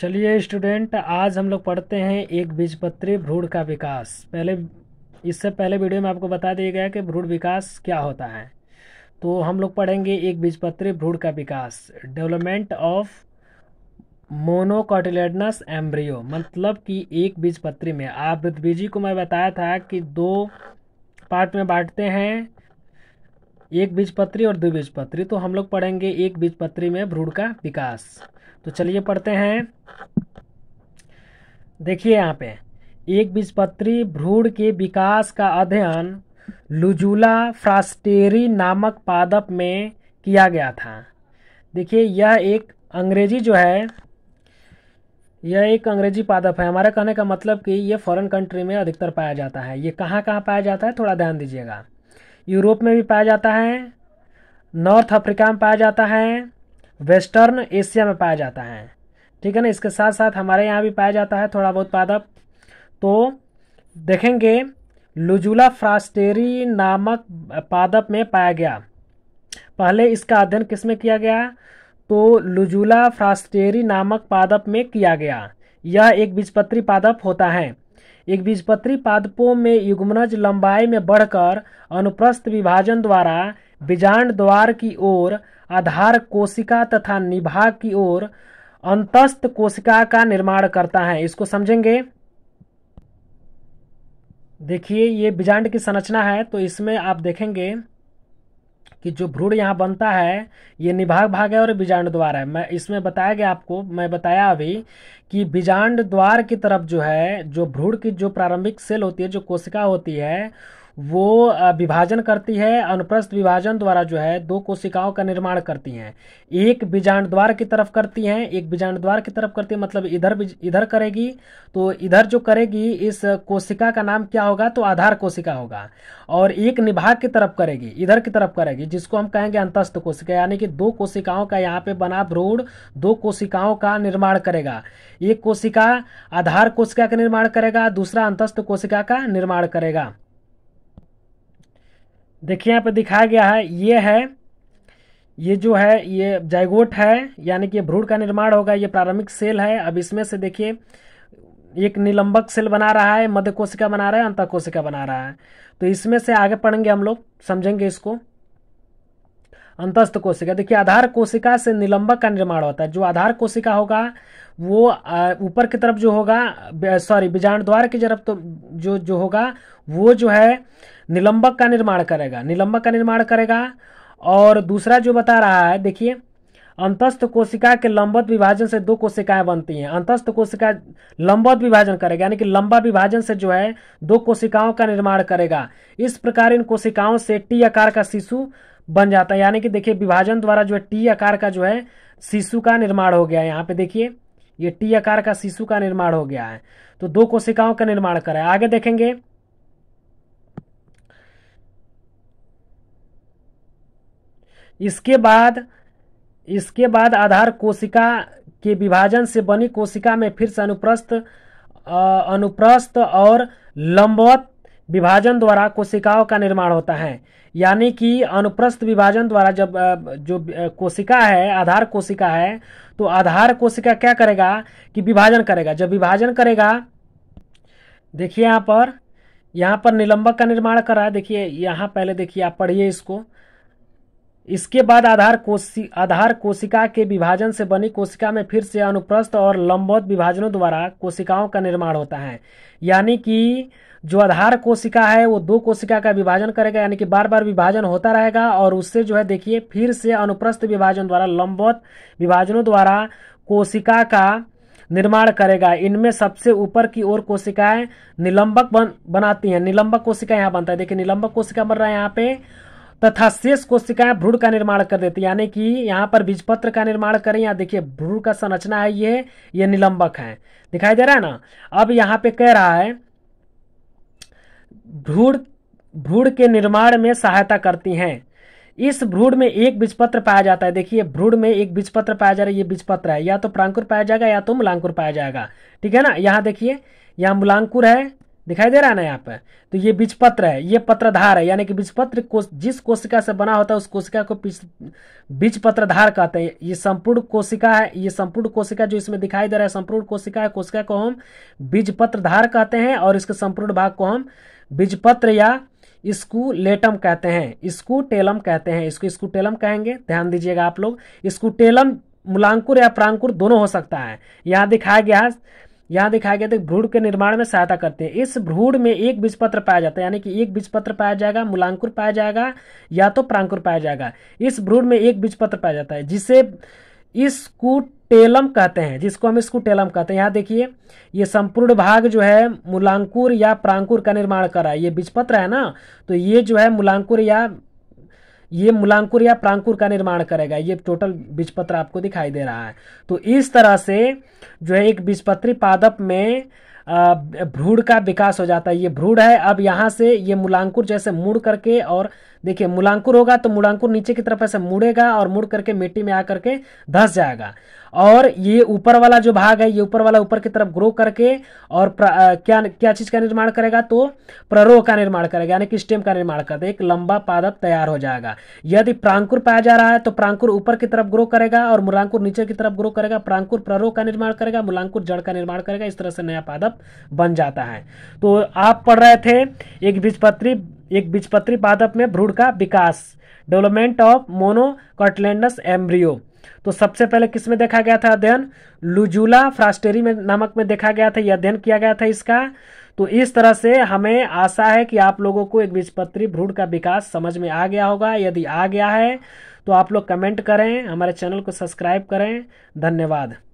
चलिए स्टूडेंट आज हम लोग पढ़ते हैं एक बीजपत्री भ्रूण का विकास पहले इससे पहले वीडियो में आपको बता दिया गया कि भ्रूण विकास क्या होता है तो हम लोग पढ़ेंगे एक बीजपत्री भ्रूण का विकास डेवलपमेंट ऑफ मोनोकॉटिलेडनस एम्ब्रियो मतलब कि एक बीजपत्री में आप बीजी को मैं बताया था कि दो पार्ट में बांटते हैं एक बीजपत्री और द्विबीजपत्री तो हम लोग पढ़ेंगे एक बीजपत्री में भ्रूण का विकास तो चलिए पढ़ते हैं देखिए यहाँ पे एक बीजपत्री भ्रूण के विकास का अध्ययन लुजुला फ्रास्टेरी नामक पादप में किया गया था देखिए यह एक अंग्रेजी जो है यह एक अंग्रेजी पादप है हमारे कहने का मतलब कि यह फॉरेन कंट्री में अधिकतर पाया जाता है ये कहाँ कहाँ पाया जाता है थोड़ा ध्यान दीजिएगा यूरोप में भी पाया जाता है नॉर्थ अफ्रीका में पाया जाता है वेस्टर्न एशिया में पाया जाता है ठीक है ना इसके साथ साथ हमारे यहाँ भी पाया जाता है थोड़ा बहुत पादप तो देखेंगे लुजुला फ्रास्टेरी नामक पादप में पाया गया पहले इसका अध्ययन किस में किया गया तो लुजुला फ्रास्टेरी नामक पादप में किया गया यह एक बीजपत्री पादप होता है एक बीजपत्री पादपों में युग्मनज लंबाई में बढ़कर अनुप्रस्थ विभाजन द्वारा बीजांड द्वार की ओर आधार कोशिका तथा निभा की ओर अंतस्थ कोशिका का निर्माण करता है इसको समझेंगे देखिए ये बीजांड की संरचना है तो इसमें आप देखेंगे कि जो भ्रूण यहाँ बनता है ये निभाग भाग है और बीजांड द्वार है मैं इसमें बताया गया आपको मैं बताया अभी कि बीजांड द्वार की तरफ जो है जो भ्रूण की जो प्रारंभिक सेल होती है जो कोशिका होती है वो विभाजन करती है अनुप्रस्थ विभाजन द्वारा जो है दो कोशिकाओं का निर्माण करती हैं एक बीजाण द्वार की तरफ करती हैं एक बीजाण द्वार की तरफ करती है मतलब इधर इधर करेगी तो इधर जो करेगी इस कोशिका का नाम क्या होगा तो आधार कोशिका होगा और एक निभाग की तरफ करेगी इधर की तरफ करेगी जिसको हम कहेंगे अंतस्थ कोशिका यानी कि दो कोशिकाओं का यहाँ पे बना भ्रूण दो कोशिकाओं का निर्माण करेगा एक कोशिका आधार कोशिका का निर्माण करेगा दूसरा अंतस्थ कोशिका का निर्माण करेगा देखिए यहाँ पे दिखाया गया है ये है ये जो है ये जयगोट है यानी कि भ्रूण का निर्माण होगा ये प्रारंभिक सेल है अब इसमें से देखिए एक निलंबक सेल बना रहा है मध्य कोशिका बना रहा है अंत कोशिका बना रहा है तो इसमें से आगे पढ़ेंगे हम लोग समझेंगे इसको अंतस्थ कोशिका देखिए आधार कोशिका से निलंबक का निर्माण होता है जो आधार कोशिका होगा वो ऊपर की तरफ जो होगा सॉरी बीजाणु द्वार की तरफ तो जो जो होगा वो जो है निलंबक का निर्माण करेगा निलंबक का निर्माण करेगा और दूसरा जो बता रहा है देखिए अंतस्थ कोशिका के लंबत विभाजन से दो कोशिकाएं बनती हैं अंतस्थ कोशिका लंबत विभाजन करेगा यानी कि लंबा विभाजन से जो है दो कोशिकाओं का निर्माण करेगा इस प्रकार इन कोशिकाओं से टी आकार का शिशु बन जाता है यानी कि देखिए विभाजन द्वारा जो है टी आकार का जो है शिशु का निर्माण हो गया है यहाँ पे देखिए ये टी आकार का शिशु का निर्माण हो गया है तो दो कोशिकाओं का निर्माण करा है आगे देखेंगे इसके बाद इसके बाद आधार कोशिका के विभाजन से बनी कोशिका में फिर से अनुप्रस्थ अनुप्रस्थ और लंबवत विभाजन द्वारा कोशिकाओं का निर्माण होता है यानी कि अनुप्रस्थ विभाजन द्वारा जब जो कोशिका है आधार कोशिका है तो आधार कोशिका क्या करेगा कि विभाजन करेगा जब विभाजन करेगा देखिए यहाँ पर यहाँ पर निलंबक का निर्माण कर रहा है देखिए यहाँ पहले देखिए आप पढ़िए इसको इसके बाद आधार कोशि आधार कोशिका के विभाजन से बनी कोशिका में फिर से अनुप्रस्थ और लंबवत विभाजनों द्वारा कोशिकाओं का निर्माण होता है यानी कि जो आधार कोशिका है वो दो कोशिका का विभाजन करेगा यानी कि बार बार विभाजन होता रहेगा और उससे जो है देखिए फिर से अनुप्रस्थ विभाजन द्वारा लंबवत विभाजनों द्वारा कोशिका का निर्माण करेगा इनमें सबसे ऊपर की ओर कोशिकाएं निलंबक बन बनाती हैं निलंबक कोशिका यहाँ बनता है देखिए निलंबक कोशिका बन रहा है यहाँ पे तथा शेष कोशिकाएं भ्रूण का निर्माण कर देती यानी कि यहाँ पर बीजपत्र का निर्माण करें या देखिए भ्रूण का संरचना है ये ये निलंबक है दिखाई दे रहा है ना अब यहाँ पे कह रहा है भ्रूण भ्रूण के निर्माण में सहायता करती हैं इस भ्रूण में एक बीजपत्र पाया जाता है देखिए भ्रूण में एक बीजपत्र पाया जा रहा है ये बीजपत्र है या तो प्रांकुर पाया जाएगा या तो मूलांकुर पाया जाएगा ठीक है ना यहाँ देखिए यहाँ मूलांकुर है दिखाई दे रहा है ना यहाँ पे तो ये बीजपत्र है ये पत्रधार है यानी कि बीजपत्र कोश जिस कोशिका से बना होता है उस कोशिका को बीजपत्रधार कहते हैं ये संपूर्ण कोशिका है ये संपूर्ण कोशिका जो इसमें दिखाई दे रहा है संपूर्ण कोशिका है कोशिका को हम बीजपत्रधार कहते हैं और इसके संपूर्ण भाग को हम बीजपत्र या स्कूलेटम कहते हैं स्कूटेलम कहते हैं इसको स्कूटेलम कहेंगे ध्यान दीजिएगा आप लोग स्कूटेलम मूलांकुर या प्रांकुर दोनों हो सकता है यहाँ दिखाया गया यहाँ दिखाया गया था भ्रूण के निर्माण में सहायता करते हैं इस भ्रूण में एक बीजपत्र पाया जाता है यानी कि एक बीजपत्र पाया जाएगा मूलांकुर पाया जाएगा या तो प्रांकुर पाया जाएगा इस भ्रूण में एक बीजपत्र पाया जाता है जिसे टेलम कहते हैं जिसको हम इसको टेलम कहते हैं यहाँ देखिए ये संपूर्ण भाग जो है मूलांकुर या प्रांकुर का निर्माण कर रहा है ये बीजपत्र है ना तो ये जो है मूलांकुर या ये मूलांकुर या प्रांकुर का निर्माण करेगा ये टोटल बीजपत्र आपको दिखाई दे रहा है तो इस तरह से जो है एक बीजपत्री पादप में भ्रूण का विकास हो जाता है ये भ्रूण है अब यहाँ से ये मूलांकुर जैसे मुड़ करके और देखिए मूलांकुर होगा तो मूलांकुर नीचे की तरफ ऐसे मुड़ेगा और मुड़ करके मिट्टी में आकर के धस जाएगा और ये ऊपर वाला जो भाग है ये ऊपर वाला ऊपर की तरफ ग्रो करके और आ, क्या क्या चीज़ का निर्माण करेगा तो प्ररोह का निर्माण करेगा यानी कि स्टेम का निर्माण करता एक लंबा पादप तैयार हो जाएगा यदि प्रांकुर पाया जा रहा है तो प्रांकुर ऊपर की तरफ ग्रो करेगा और मूलांकुर नीचे की तरफ ग्रो करेगा प्रांकुर प्ररोह का निर्माण करेगा मूलांकुर जड़ का निर्माण करेगा इस तरह से नया पादप बन जाता है तो आप पढ़ रहे थे एक बीजपत्री एक बीजपत्री पादप में भ्रूण का विकास डेवलपमेंट ऑफ मोनोकॉटलैंडस एम्ब्रियो तो सबसे पहले किस में देखा गया था अध्ययन लुजुला फ्रास्टेरी में नामक में देखा गया था यह अध्ययन किया गया था इसका तो इस तरह से हमें आशा है कि आप लोगों को एक बीजपत्री भ्रूण का विकास समझ में आ गया होगा यदि आ गया है तो आप लोग कमेंट करें हमारे चैनल को सब्सक्राइब करें धन्यवाद